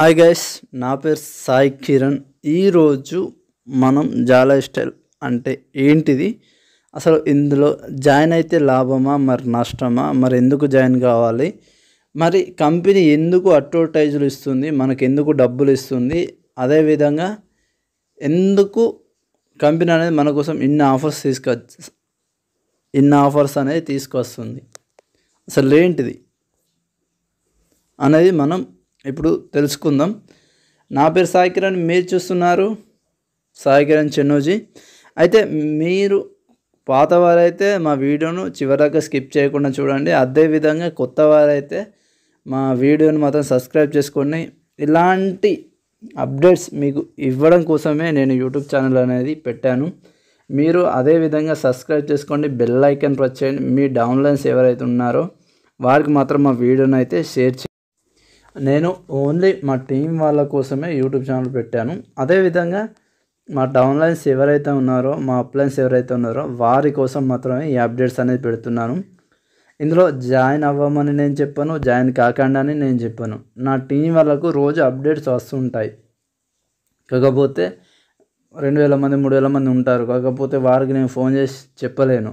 hi guys నా పేరు సాయి కిరణ్ ఈరోజు మనం జాలా స్టైల్ అంటే ఏంటిది అసలు ఇందులో జాయిన్ అయితే లాభమా మరి నష్టమా మరి ఎందుకు జాయిన్ కావాలి మరి కంపెనీ ఎందుకు అడ్వర్టైజులు ఇస్తుంది మనకు ఎందుకు డబ్బులు ఇస్తుంది అదేవిధంగా ఎందుకు కంపెనీ అనేది మన కోసం ఇన్ని ఆఫర్స్ తీసుకొచ్చ ఇన్ని ఆఫర్స్ అనేది తీసుకొస్తుంది అసలు ఏంటిది అనేది మనం ఇప్పుడు తెలుసుకుందాం నా పేరు సాయి కిరణ్ మీరు చూస్తున్నారు సాయి కిరణ్ చెన్నోజీ అయితే మీరు పాత వారైతే మా వీడియోను చివరిదాకా స్కిప్ చేయకుండా చూడండి అదేవిధంగా కొత్త వారైతే మా వీడియోను మాత్రం సబ్స్క్రైబ్ చేసుకోండి ఇలాంటి అప్డేట్స్ మీకు ఇవ్వడం కోసమే నేను యూట్యూబ్ ఛానల్ అనేది పెట్టాను మీరు అదేవిధంగా సబ్స్క్రైబ్ చేసుకోండి బెల్ ఐకన్ ప్రెస్ చేయండి మీ డౌన్లైన్స్ ఎవరైతే ఉన్నారో వారికి మాత్రం మా వీడియోను అయితే షేర్ చేయండి నేను ఓన్లీ మా టీం వాళ్ళ కోసమే యూట్యూబ్ ఛానల్ పెట్టాను అదేవిధంగా మా డౌన్లైన్స్ ఎవరైతే ఉన్నారో మా అప్లైన్స్ ఎవరైతే ఉన్నారో వారి కోసం మాత్రమే ఈ అప్డేట్స్ అనేది పెడుతున్నాను ఇందులో జాయిన్ అవ్వమని నేను చెప్పాను జాయిన్ కాకుండా అని నేను చెప్పాను నా టీం వాళ్ళకు రోజు అప్డేట్స్ వస్తుంటాయి కాకపోతే రెండు వేల మంది మూడు వేల మంది ఉంటారు కాకపోతే వారికి నేను ఫోన్ చేసి చెప్పలేను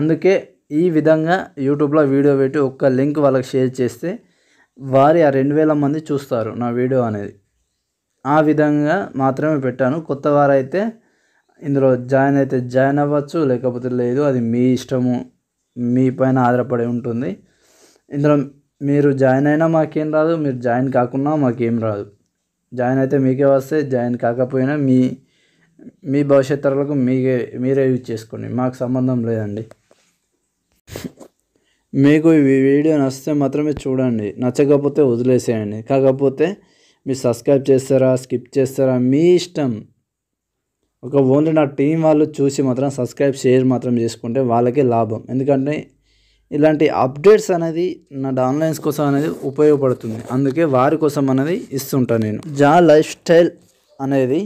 అందుకే ఈ విధంగా యూట్యూబ్లో వీడియో పెట్టి ఒక్క లింక్ వాళ్ళకి షేర్ చేస్తే వారి ఆ రెండు వేల మంది చూస్తారు నా వీడియో అనేది ఆ విధంగా మాత్రమే పెట్టాను కొత్త వారైతే ఇందులో జాయిన్ అయితే జాయిన్ అవ్వచ్చు లేకపోతే లేదు అది మీ ఇష్టము మీ పైన ఆధారపడి ఉంటుంది ఇందులో మీరు జాయిన్ అయినా మాకేం రాదు మీరు జాయిన్ కాకున్నా మాకేం రాదు జాయిన్ అయితే మీకే వస్తే జాయిన్ కాకపోయినా మీ మీ భవిష్యత్తు మీకే మీరే యూజ్ చేసుకోండి మాకు సంబంధం లేదండి మీకు ఈ వీడియో నచ్చితే మాత్రమే చూడండి నచ్చకపోతే వదిలేసేయండి కాకపోతే మీరు సబ్స్క్రైబ్ చేస్తారా స్కిప్ చేస్తారా మీ ఇష్టం ఒక ఓన్లీ నా టీం వాళ్ళు చూసి మాత్రం సబ్స్క్రైబ్ షేర్ మాత్రం చేసుకుంటే వాళ్ళకే లాభం ఎందుకంటే ఇలాంటి అప్డేట్స్ అనేది నా డాన్లైన్స్ కోసం అనేది ఉపయోగపడుతుంది అందుకే వారి కోసం అనేది ఇస్తుంటాను నేను జా లైఫ్ స్టైల్ అనేది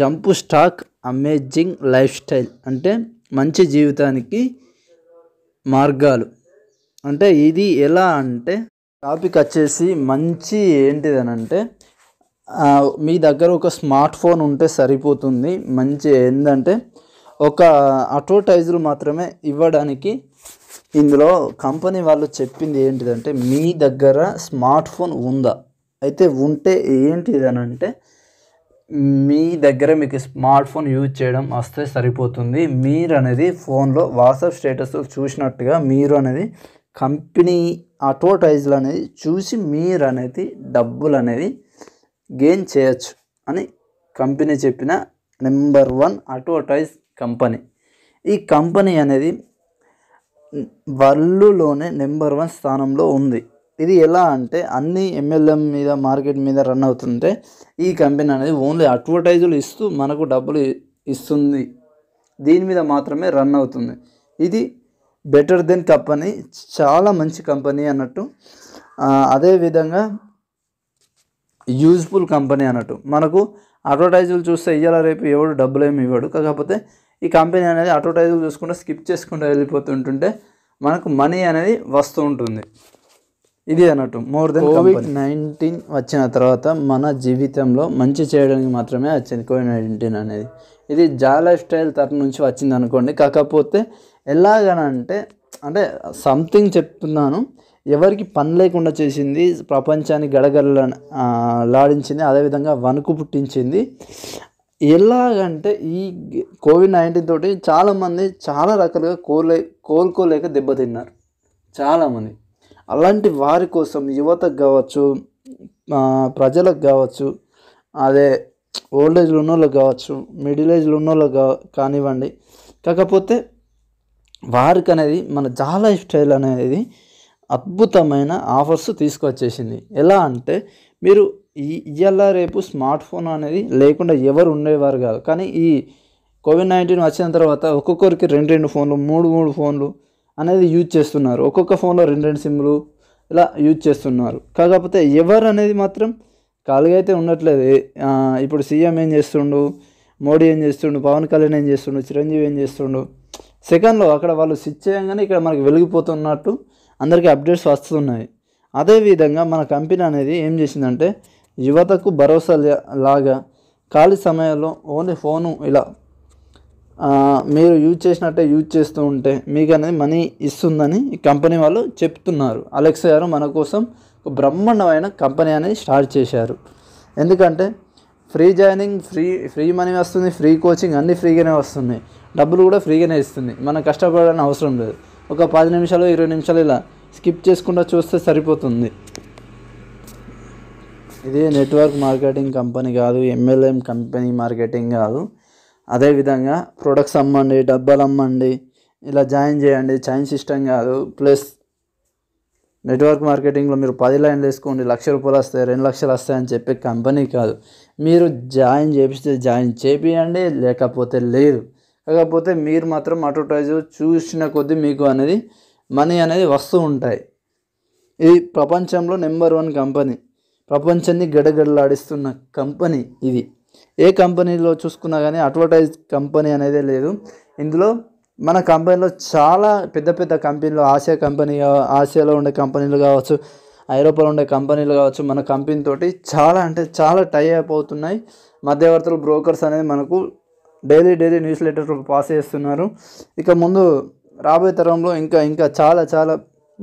జంపు స్టాక్ అమేజింగ్ లైఫ్ స్టైల్ అంటే మంచి జీవితానికి మార్గాలు అంటే ఇది ఎలా అంటే టాపిక్ వచ్చేసి మంచి ఏంటిదనంటే మీ దగ్గర ఒక స్మార్ట్ ఫోన్ ఉంటే సరిపోతుంది మంచి ఏంటంటే ఒక అడ్వర్టైజర్ మాత్రమే ఇవ్వడానికి ఇందులో కంపెనీ వాళ్ళు చెప్పింది ఏంటిదంటే మీ దగ్గర స్మార్ట్ ఫోన్ ఉందా అయితే ఉంటే ఏంటిది అని అంటే మీ దగ్గర మీకు స్మార్ట్ ఫోన్ యూజ్ చేయడం వస్తే సరిపోతుంది మీరు అనేది ఫోన్లో వాట్సాప్ స్టేటస్ చూసినట్టుగా మీరు అనేది కంపెనీ అడ్వర్టైజ్లు అనేది చూసి మీరు అనేది డబ్బులు అనేది గెయిన్ చేయొచ్చు అని కంపెనీ చెప్పిన నెంబర్ వన్ అడ్వర్టైజ్ కంపెనీ ఈ కంపెనీ అనేది వర్లులోనే నెంబర్ వన్ స్థానంలో ఉంది ఇది ఎలా అంటే అన్ని ఎంఎల్ఎం మీద మార్కెట్ మీద రన్ అవుతుంటే ఈ కంపెనీ అనేది ఓన్లీ అడ్వర్టైజులు ఇస్తూ మనకు డబ్బులు ఇస్తుంది దీని మీద మాత్రమే రన్ అవుతుంది ఇది బెటర్ దెన్ కంపెనీ చాలా మంచి కంపెనీ అన్నట్టు అదేవిధంగా యూజ్ఫుల్ కంపెనీ అన్నట్టు మనకు అడ్వర్టైజులు చూస్తే ఇయ్యాల రేపు ఎవడు డబ్బులు ఏమి ఇవ్వడు కాకపోతే ఈ కంపెనీ అనేది అడ్వర్టైజులు చూసుకుంటే స్కిప్ చేసుకుంటూ వెళ్ళిపోతుంటుంటే మనకు మనీ అనేది వస్తూ ఉంటుంది ఇది అన్నట్టు మోర్ దెన్ కోవిడ్ నైన్టీన్ వచ్చిన తర్వాత మన జీవితంలో మంచి చేయడానికి మాత్రమే వచ్చింది కోవిడ్ నైన్టీన్ అనేది ఇది జా లైఫ్ స్టైల్ తరఫు నుంచి వచ్చింది అనుకోండి కాకపోతే ఎలాగనంటే అంటే సంథింగ్ చెప్తున్నాను ఎవరికి పని లేకుండా చేసింది ప్రపంచాన్ని గడగడల లాడించింది అదేవిధంగా వణుకు పుట్టించింది ఎలాగంటే ఈ కోవిడ్ నైన్టీన్ తోటి చాలామంది చాలా రకాలుగా కోలే కోలుకోలేక దెబ్బతిన్నారు చాలామంది అలాంటి వారి కోసం యువతకు కావచ్చు ప్రజలకు కావచ్చు అదే ఓల్డ్ ఏజ్లో ఉన్నోళ్ళకి కావచ్చు మిడిల్ ఏజ్లో ఉన్నోళ్ళకి కానివ్వండి కాకపోతే వారికి అనేది మన జాల స్టైల్ అనేది అద్భుతమైన ఆఫర్స్ తీసుకొచ్చేసింది ఎలా అంటే మీరు ఈ ఇవాళ రేపు స్మార్ట్ ఫోన్ అనేది లేకుండా ఎవరు ఉండేవారు కాదు కానీ ఈ కోవిడ్ నైన్టీన్ వచ్చిన తర్వాత ఒక్కొక్కరికి రెండు రెండు ఫోన్లు మూడు మూడు ఫోన్లు అనేది యూజ్ చేస్తున్నారు ఒక్కొక్క ఫోన్లో రెండు రెండు సిమ్లు ఇలా యూజ్ చేస్తున్నారు కాకపోతే ఎవరు అనేది మాత్రం ఖాళీగా అయితే ఉండట్లేదు ఇప్పుడు సీఎం ఏం చేస్తుండు మోడీ ఏం చేస్తుండు పవన్ కళ్యాణ్ ఏం చేస్తుండు చిరంజీవి ఏం చేస్తుండు సెకండ్లో అక్కడ వాళ్ళు స్విచ్ చేయగానే ఇక్కడ మనకి వెలిగిపోతున్నట్టు అందరికీ అప్డేట్స్ వస్తున్నాయి అదేవిధంగా మన కంపెనీ అనేది ఏం చేసిందంటే యువతకు భరోసా లాగా ఖాళీ సమయంలో ఓన్లీ ఫోను ఇలా మీరు యూజ్ చేసినట్టే యూజ్ చేస్తూ ఉంటే మీకు అనేది మనీ ఇస్తుందని ఈ కంపెనీ వాళ్ళు చెప్తున్నారు అలెక్సా గారు మన కోసం ఒక బ్రహ్మాండమైన కంపెనీ అనేది స్టార్ట్ చేశారు ఎందుకంటే free joining free free money వస్తుంది ఫ్రీ కోచింగ్ అన్నీ ఫ్రీగానే వస్తున్నాయి డబ్బులు కూడా ఫ్రీగానే ఇస్తుంది మనం కష్టపడని అవసరం లేదు ఒక పది నిమిషాలు ఇరవై నిమిషాలు ఇలా స్కిప్ చేసుకుంటూ చూస్తే సరిపోతుంది ఇది నెట్వర్క్ మార్కెటింగ్ కంపెనీ కాదు ఎంఎల్ఏం కంపెనీ మార్కెటింగ్ కాదు అదేవిధంగా ప్రొడక్ట్స్ అమ్మండి డబ్బాలు అమ్మండి ఇలా జాయిన్ చేయండి జాయిన్ సిస్టమ్ కాదు ప్లస్ నెట్వర్క్ మార్కెటింగ్లో మీరు పది లైన్లు వేసుకోండి లక్ష రూపాయలు వస్తాయి రెండు లక్షలు వస్తాయని చెప్పే కంపెనీ కాదు మీరు జాయిన్ చేపిస్తే జాయిన్ చేపియండి లేకపోతే లేదు కాకపోతే మీరు మాత్రం అడ్వర్టైజ్ చూసిన కొద్దీ మీకు అనేది మనీ అనేది వస్తూ ఉంటాయి ఇది ప్రపంచంలో నెంబర్ వన్ కంపెనీ ప్రపంచాన్ని గడగడలాడిస్తున్న కంపెనీ ఇది ఏ కంపెనీలో చూసుకున్నా కానీ అడ్వర్టైజ్ కంపెనీ అనేది లేదు ఇందులో మన కంపెనీలో చాలా పెద్ద పెద్ద కంపెనీలు ఆసియా కంపెనీ ఆసియాలో ఉండే కంపెనీలు కావచ్చు ఐరోపాలో ఉండే కంపెనీలు కావచ్చు మన కంపెనీతోటి చాలా అంటే చాలా టై అప్ అవుతున్నాయి మధ్యవర్తులు బ్రోకర్స్ అనేది మనకు daily daily newsletter pass చేస్తున్నారు ఇక ముందు రాబోయే తరంలో ఇంకా ఇంకా చాలా చాలా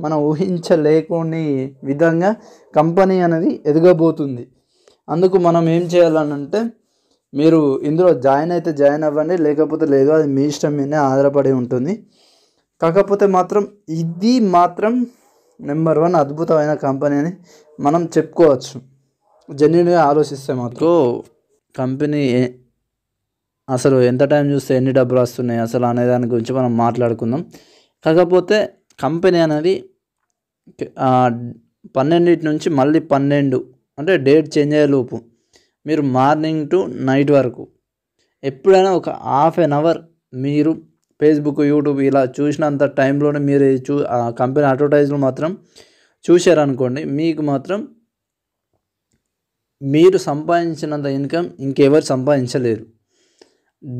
మనం ఊహించలేకుని విధంగా కంపెనీ అనేది ఎదగబోతుంది అందుకు మనం ఏం చేయాలనంటే మీరు ఇందులో జాయిన్ అయితే జాయిన్ అవ్వండి లేకపోతే లేదు అది మీ ఇష్టం మీదనే ఆధారపడి ఉంటుంది కాకపోతే మాత్రం ఇది మాత్రం నెంబర్ వన్ అద్భుతమైన కంపెనీ అని మనం చెప్పుకోవచ్చు జన్యున్గా ఆలోచిస్తే మాత్రం కంపెనీ అసలు ఎంత టైం చూస్తే ఎన్ని డబ్బులు వస్తున్నాయి అసలు అనే దాని గురించి మనం మాట్లాడుకుందాం కాకపోతే కంపెనీ అనేది పన్నెండింటి నుంచి మళ్ళీ పన్నెండు అంటే డేట్ చేంజ్ అయ్యేలోపు మీరు మార్నింగ్ టు నైట్ వరకు ఎప్పుడైనా ఒక హాఫ్ ఎన్ అవర్ మీరు ఫేస్బుక్ యూట్యూబ్ ఇలా చూసినంత టైంలోనే మీరు చూ కంపెనీ అడ్వర్టైజ్లు మాత్రం చూశారనుకోండి మీకు మాత్రం మీరు సంపాదించినంత ఇన్కమ్ ఇంకెవరు సంపాదించలేరు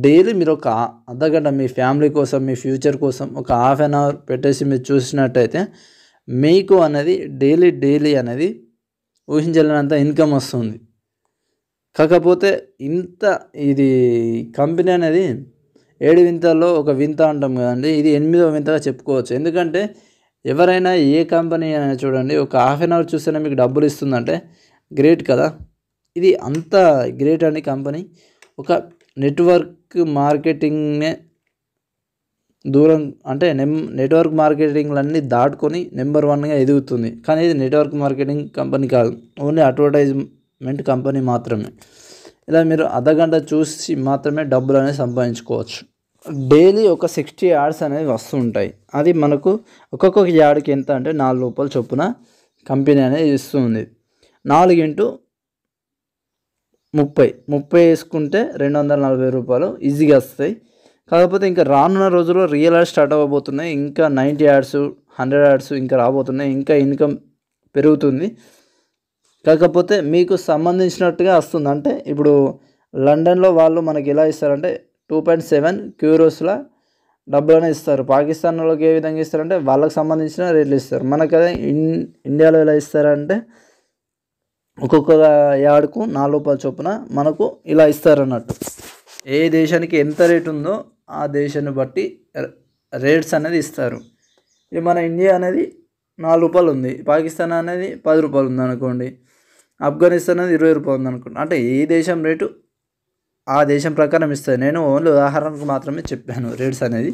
డైలీ మీరు ఒక అర్ధగంట మీ ఫ్యామిలీ కోసం మీ ఫ్యూచర్ కోసం ఒక హాఫ్ అన్ అవర్ పెట్టేసి మీరు చూసినట్టయితే మీకు అనేది డైలీ డైలీ అనేది ఊహించలేనంత ఇన్కమ్ వస్తుంది కాకపోతే ఇంత ఇది కంపెనీ అనేది ఏడు వింతల్లో ఒక వింత అంటాం కదండి ఇది ఎనిమిదో వింతగా చెప్పుకోవచ్చు ఎందుకంటే ఎవరైనా ఏ కంపెనీ అయినా చూడండి ఒక హాఫ్ అన్ అవర్ చూస్తేనే మీకు డబ్బులు ఇస్తుందంటే గ్రేట్ కదా ఇది అంత గ్రేట్ అండి కంపెనీ ఒక నెట్వర్క్ మార్కెటింగ్నే దూరం అంటే నెం నెట్వర్క్ మార్కెటింగ్లన్నీ దాటుకొని నెంబర్ వన్గా ఎదుగుతుంది కానీ ఇది నెట్వర్క్ మార్కెటింగ్ కంపెనీ కాదు ఓన్లీ అడ్వర్టైజ్మెంట్ కంపెనీ మాత్రమే ఇలా మీరు అర్ధగంట చూసి మాత్రమే డబ్బులు అనేది సంపాదించుకోవచ్చు డైలీ ఒక సిక్స్టీ యాడ్స్ అనేవి వస్తుంటాయి అది మనకు ఒక్కొక్క యాడ్కి ఎంత అంటే నాలుగు రూపాయలు చొప్పున కంపెనీ అనేది ఇస్తుంది నాలుగు ఇంటూ ముప్పై ముప్పై వేసుకుంటే రెండు వందల నలభై రూపాయలు ఈజీగా వస్తాయి కాకపోతే ఇంకా రానున్న రోజుల్లో రియల్ యాడ్స్ స్టార్ట్ అవ్వబోతున్నాయి ఇంకా నైంటీ యాడ్స్ హండ్రెడ్ యాడ్స్ ఇంకా రాబోతున్నాయి ఇంకా ఇన్కమ్ పెరుగుతుంది కాకపోతే మీకు సంబంధించినట్టుగా వస్తుంది అంటే ఇప్పుడు లండన్లో వాళ్ళు మనకి ఎలా ఇస్తారంటే టూ పాయింట్ సెవెన్ క్యూరోస్లా డబ్బులనే ఇస్తారు పాకిస్తాన్లోకి ఏ విధంగా ఇస్తారంటే వాళ్ళకి సంబంధించిన రేట్లు ఇస్తారు మనకు అదే ఇన్ ఇండియాలో ఎలా ఇస్తారంటే ఒక్కొక్క యార్డ్కు నాలుగు రూపాయల చొప్పున మనకు ఇలా ఇస్తారన్నట్టు ఏ దేశానికి ఎంత రేటు ఉందో ఆ దేశాన్ని బట్టి రేట్స్ అనేది ఇస్తారు ఇది మన ఇండియా అనేది నాలుగు రూపాయలు ఉంది పాకిస్తాన్ అనేది పది రూపాయలు ఉంది అనుకోండి ఆఫ్ఘనిస్తాన్ అనేది ఇరవై రూపాయలు ఉంది అనుకోండి అంటే ఏ దేశం రేటు ఆ దేశం ప్రకారం ఇస్తుంది నేను ఓన్లీ ఉదాహరణకు మాత్రమే చెప్పాను రేట్స్ అనేది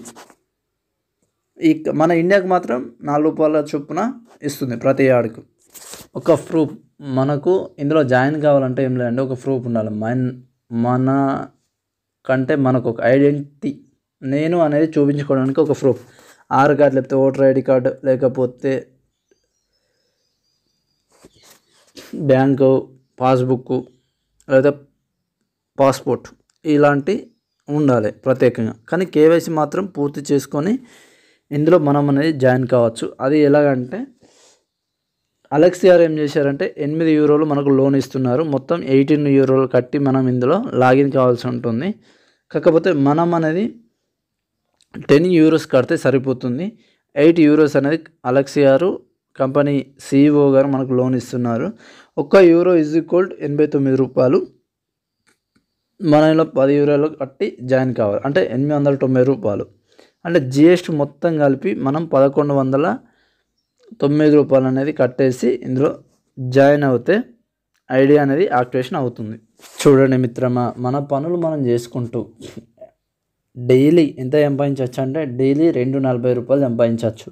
ఈ మన ఇండియాకు మాత్రం నాలుగు రూపాయల చొప్పున ఇస్తుంది ప్రతి ఆడుకు ఒక ప్రూఫ్ మనకు ఇందులో జాయిన్ కావాలంటే ఏం లేదండి ఒక ప్రూఫ్ ఉండాలి మన మన కంటే మనకు ఒక ఐడెంటిటీ నేను అనేది చూపించుకోవడానికి ఒక ప్రూఫ్ ఆధార్ కార్డు లేకపోతే ఓటర్ ఐడి కార్డు లేకపోతే బ్యాంకు పాస్బుక్ లేదా పాస్పోర్ట్ ఇలాంటి ఉండాలి ప్రత్యేకంగా కానీ కేవైసీ మాత్రం పూర్తి చేసుకొని ఇందులో మనం అనేది జాయిన్ కావచ్చు అది ఎలాగంటే అలెక్సియార్ ఏం చేశారంటే ఎనిమిది యూరోలు మనకు లోన్ ఇస్తున్నారు మొత్తం ఎయిటీన్ యూరోలు కట్టి మనం ఇందులో లాగిన్ కావాల్సి ఉంటుంది కాకపోతే మనం అనేది టెన్ యూరోస్ కడితే సరిపోతుంది ఎయిట్ యూరోస్ అనేది అలెక్సియారు కంపెనీ సీఈఓ గారు మనకు లోన్ ఇస్తున్నారు ఒక్క యూరో ఈజ్ ఈక్వల్ ఎనభై తొమ్మిది రూపాయలు మనలో పది యూరోలు కట్టి జాయిన్ కావాలి అంటే ఎనిమిది వందల తొంభై రూపాయలు అంటే జిఎస్టీ మొత్తం కలిపి మనం పదకొండు వందల తొమ్మిది రూపాయలు అనేది కట్టేసి ఇందులో జాయిన్ అవుతే ఐడి అనేది యాక్టివేషన్ అవుతుంది చూడండి మిత్రమా మన పనులు మనం చేసుకుంటూ డైలీ ఎంత సంపాదించవచ్చు అంటే డైలీ రెండు నలభై రూపాయలు సంపాదించవచ్చు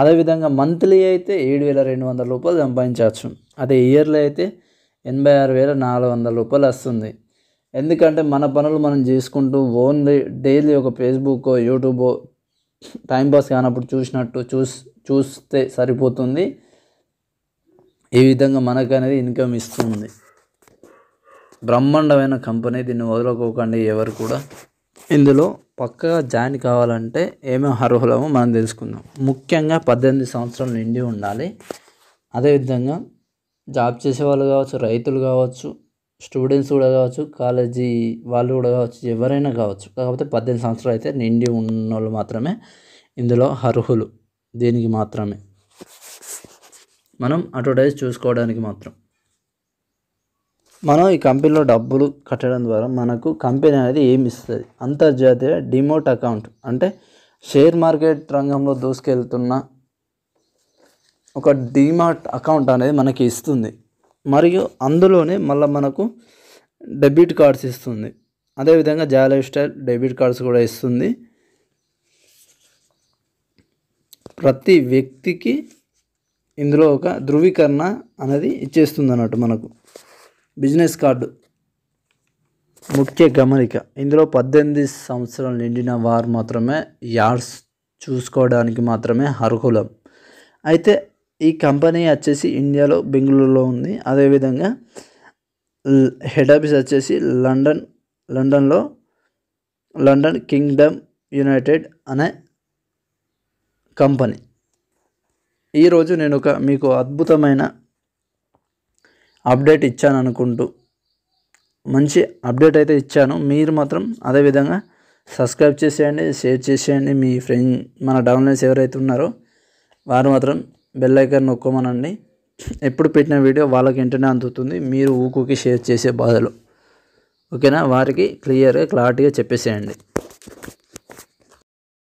అదేవిధంగా మంత్లీ అయితే ఏడు వేల రెండు వందల రూపాయలు సంపాదించవచ్చు అదే ఇయర్లీ అయితే ఎనభై ఆరు వేల నాలుగు వందల రూపాయలు వస్తుంది ఎందుకంటే మన పనులు మనం చేసుకుంటూ ఓన్లీ డైలీ ఒక ఫేస్బుక్ యూట్యూబ్ టైంపాస్ కానప్పుడు చూసినట్టు చూసి చూస్తే సరిపోతుంది ఈ విధంగా మనకు అనేది ఇన్కమ్ ఇస్తుంది బ్రహ్మాండమైన కంపెనీ దీన్ని వదులుకోకండి ఎవరు కూడా ఇందులో పక్కగా జాయిన్ కావాలంటే ఏమేమి అర్హులమో మనం తెలుసుకుందాం ముఖ్యంగా పద్దెనిమిది సంవత్సరాలు నిండి ఉండాలి అదేవిధంగా జాబ్ చేసే వాళ్ళు కావచ్చు రైతులు కావచ్చు స్టూడెంట్స్ కూడా కావచ్చు కాలేజీ వాళ్ళు కూడా కావచ్చు ఎవరైనా కావచ్చు కాకపోతే పద్దెనిమిది సంవత్సరాలు అయితే నిండి ఉన్న వాళ్ళు మాత్రమే ఇందులో అర్హులు దీనికి మాత్రమే మనం అడ్వర్టైజ్ చూసుకోవడానికి మాత్రం మనం ఈ కంపెనీలో డబ్బులు కట్టడం ద్వారా మనకు కంపెనీ అనేది ఏమి ఇస్తుంది అంతర్జాతీయ డిమోట్ అకౌంట్ అంటే షేర్ మార్కెట్ రంగంలో దూసుకెళ్తున్న ఒక డిమాట్ అకౌంట్ అనేది మనకి ఇస్తుంది మరియు అందులోనే మళ్ళీ మనకు డెబిట్ కార్డ్స్ ఇస్తుంది అదేవిధంగా జాలీ స్టైల్ డెబిట్ కార్డ్స్ కూడా ఇస్తుంది ప్రతి వ్యక్తికి ఇందులో ఒక ధృవీకరణ అనేది ఇచ్చేస్తుంది అన్నట్టు మనకు బిజినెస్ కార్డు ముఖ్య గమనిక ఇందులో పద్దెనిమిది సంవత్సరాలు నిండిన వారు మాత్రమే యార్డ్స్ చూసుకోవడానికి మాత్రమే అర్హులం అయితే ఈ కంపెనీ వచ్చేసి ఇండియాలో బెంగళూరులో ఉంది అదేవిధంగా హెడ్ ఆఫీస్ వచ్చేసి లండన్ లండన్లో లండన్ కింగ్డమ్ యునైటెడ్ అనే కంపెనీ ఈరోజు నేను ఒక మీకు అద్భుతమైన అప్డేట్ ఇచ్చాను అనుకుంటూ మంచి అప్డేట్ అయితే ఇచ్చాను మీరు మాత్రం అదేవిధంగా సబ్స్క్రైబ్ చేసేయండి షేర్ చేసేయండి మీ ఫ్రెండ్ మన డౌన్లైన్స్ ఎవరైతే ఉన్నారో వారు మాత్రం బెల్ ఐకాన్ నొక్కమనండి ఎప్పుడు పెట్టిన వీడియో వాళ్ళకి వెంటనే అందుతుంది మీరు ఊకుకి షేర్ చేసే బాధలు ఓకేనా వారికి క్లియర్గా క్లారిటీగా చెప్పేసేయండి